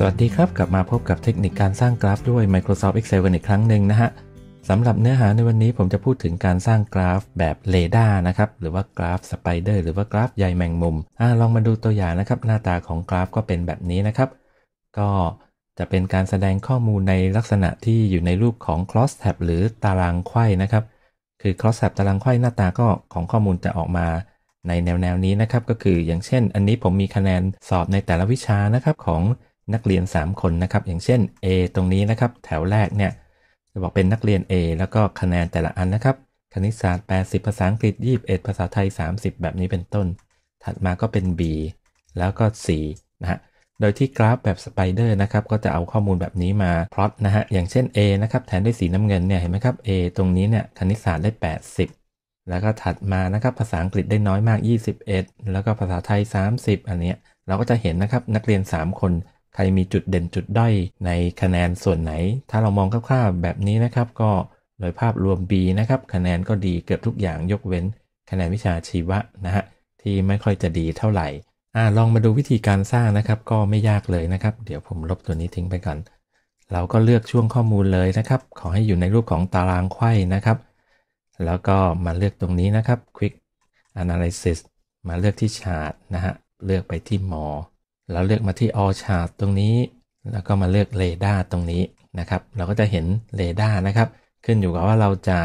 สวัสดีครับกลับมาพบกับเทคนิคการสร้างกราฟด้วย Microsoft Excel กันอีกครั้งหนึ่งนะฮะ สำหรับเนื้อหาในวันนี้ผมจะพูดถึงการสร้างกราฟแบบเรดาร์นะครับ หรือว่ากราฟสไปเดอร์หรือว่ากราฟใยแมงมุมอลองมาดูตัวอย่างนะครับหน้าตาของกราฟก็เป็นแบบนี้นะครับ ก็จะเป็นการแสดงข้อมูลในลักษณะที่อยู่ในรูปของ cross tab หรือตารางไข้นะครับ คือ cross tab ตารางไข่้หน้าตาก็ของข้อมูลจะออกมา ในแนวแนวนี้นะครับก็คืออย่างเช่น อันนี้ผมมีคะแนนสอบในแต่ละวิชานะครับของนักเรียน 3 คน นะครับ อย่างเช่น A ตรงนี้ นะครับ แถวแรก เนี่ย จะบอกเป็นนักเรียน A แล้วก็คะแนนแต่ละอันนะครับ คณิตศาสตร์ 80 ภาษาอังกฤษ 21 ภาษาไทย 30 แบบนี้เป็นต้น ถัดมาก็เป็น B แล้วก็ C นะฮะ โดยที่กราฟแบบสไปเดอร์นะครับ ก็จะเอาข้อมูลแบบนี้มาพลอตนะฮะ อย่างเช่น A นะครับ แทนด้วยสีน้ำเงิน เนี่ย เห็นไหมครับ A ตรงนี้ เนี่ย คณิตศาสตร์ได้ 80 แล้วก็ถัดมา นะครับ ภาษาอังกฤษได้น้อยมาก 21 แล้วก็ภาษาไทย 30 อันเนี้ยเราก็จะเห็นนะครับนักเรียน 3 คนครมีจุดเด่นจุดด้อยในคะแนนส่วนไหน ถ้าเรามองคร่าวๆแบบนี้นะครับ ก็โดยภาพรวม B นะครับ คะแนนก็ดีเกือบทุกอย่างยกเว้น คะแนนวิชาชีวะนะฮะที่ไม่ค่อยจะดีเท่าไหร่อลองมาดูวิธีการสร้างนะครับ ก็ไม่ยากเลยนะครับ เดี๋ยวผมลบตัวนี้ทิ้งไปก่อนเราก็เลือกช่วงข้อมูลเลยนะครับ ขอให้อยู่ในรูปของตารางไข่นะครับ แล้วก็มาเลือกตรงนี้นะครับ Quick Analysis มาเลือกที่ชาร์ตนะฮะเลือกไปที่มอเราเลือกมาที่ all chart ตรงนี้ แล้วก็มาเลือกเรดาร์ตรงนี้นะครับเราก็จะเห็นเรดาร์นะครับ ขึ้นอยู่กับว่าเราจะ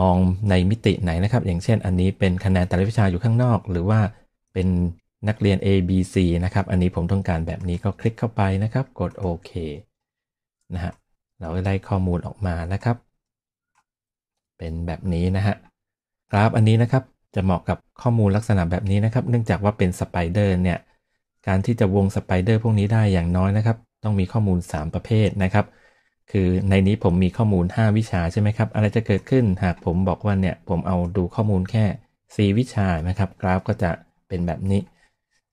มองในมิติไหนนะครับ อย่างเช่นอันนี้เป็นคะแนนแต่ละวิชาอยู่ข้างนอก หรือว่าเป็นนักเรียน A B C นะครับอันนี้ผมต้องการแบบนี้ก็คลิกเข้าไปนะครับ กดโอเคนะฮะเราได้ข้อมูลออกมานะครับ เป็นแบบนี้นะฮะกราฟอันนี้นะครับจะเหมาะกับข้อมูลลักษณะแบบนี้นะครับ เนื่องจากว่าเป็นสไปเดอร์เนี่ยการที่จะวงสไปเดอร์พวกนี้ได้อย่างน้อยนะครับต้องมีข้อมูล 3 ประเภทนะครับคือในนี้ผมมีข้อมูล 5 วิชาใช่ไหมครับอะไรจะเกิดขึ้นหากผมบอกว่าเนี่ยผมเอาดูข้อมูลแค่ 4 วิชานะครับกราฟก็จะเป็นแบบนี้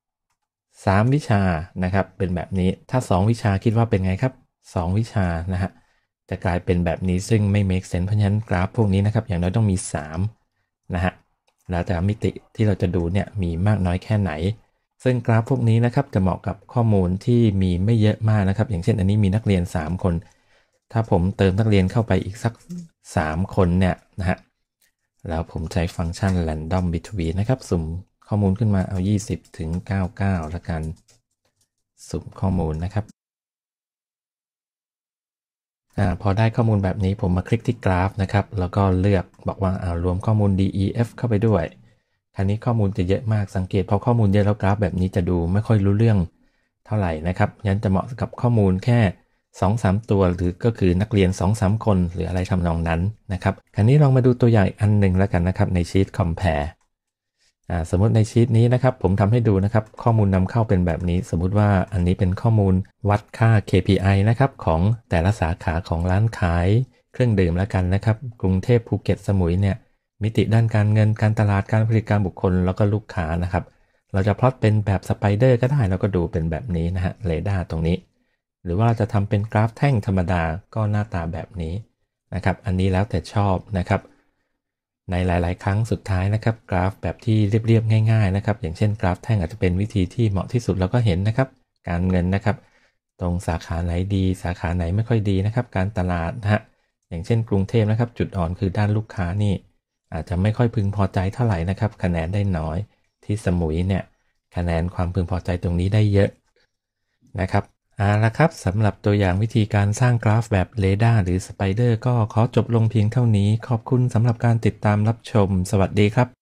3 วิชานะครับเป็นแบบนี้ถ้า 2 วิชาคิดว่าเป็นไงครับ 2 วิชานะฮะจะกลายเป็นแบบนี้ซึ่งไม่ make sense เพราะฉะนั้นกราฟพวกนี้นะครับอย่างน้อยต้องมี3นะฮะแล้วแต่มิติที่เราจะดูเนี่ยมีมากน้อยแค่ไหนซึ่งกราฟพวกนี้นะครับจะเหมาะกับข้อมูลที่มีไม่เยอะมากนะครับ อย่างเช่นอันนี้มีนักเรียน 3 คน ถ้าผมเติมนักเรียนเข้าไปอีกสัก 3 คนเนี่ยนะฮะแล้วผมใช้ฟังก์ชัน random between นะครับ สุ่มข้อมูลขึ้นมาเอา 20 ถึง 99แล้วกัน สุ่มข้อมูลนะครับอพอได้ข้อมูลแบบนี้ผมมาคลิกที่กราฟนะครับ แล้วก็เลือกบอกว่าเอารวมข้อมูล DEF เข้าไปด้วยทาวนี้ข้อมูลจะเยอะมากสังเกตพอข้อมูลเยอะแล้วกราฟแบบนี้จะดูไม่ค่อยรู้เรื่องเท่าไหร่นะครับยันจะเหมาะกับข้อมูลแค่2อสตัวหรือก็คือนักเรียน2อสคนหรืออะไรทำนองนั้นนะครับคราวนี้ลองมาดูตัวอย่างอันหนึ่งแล้วกันนะครับในชีตคอมเพลสมมติในชีตนี้นะครับผมทำให้ดูนะครับข้อมูลนำเข้าเป็นแบบนี้ สมมติว่าอันนี้เป็นข้อมูลวัดค่า KPI นะครับของแต่ละสาขาของร้านขาย เครื่องดื่มแล้วกันนะครับกรุงเทพภูเก็ต สมุยเนี่ยมิติด้านการเงิน การตลาด การผลิตการบุคคล แล้วก็ลูกค้านะครับ เราจะพลอตเป็นแบบสไปเดอร์ก็ได้เราก็ดูเป็นแบบนี้นะฮะ เรดาร์ตรงนี้ หรือว่าจะทำเป็นกราฟแท่งธรรมดาก็หน้าตาแบบนี้นะครับ อันนี้แล้วแต่ชอบนะครับ ในหลาย ๆ ครั้งสุดท้ายนะครับ กราฟแบบที่เรียบ ๆ ง่าย ๆ นะครับ อย่างเช่นกราฟแท่งอาจจะเป็นวิธีที่เหมาะที่สุด เราก็เห็นนะครับ การเงินนะครับ ตรงสาขาไหนดี สาขาไหนไม่ค่อยดีนะครับ การตลาดนะฮะ อย่างเช่นกรุงเทพนะครับ จุดอ่อนคือด้านลูกค้านี่อาจจะไม่ค่อยพึงพอใจเท่าไหร่นะครับคะแนนได้น้อยที่สมุยเนี่ยคะแนนความพึงพอใจตรงนี้ได้เยอะนะครับเอาละครับสำหรับตัวอย่างวิธีการสร้างกราฟแบบเรดาร์หรือสไปเดอร์ก็ขอจบลงเพียงเท่านี้ ขอบคุณสำหรับการติดตามรับชมสวัสดีครับ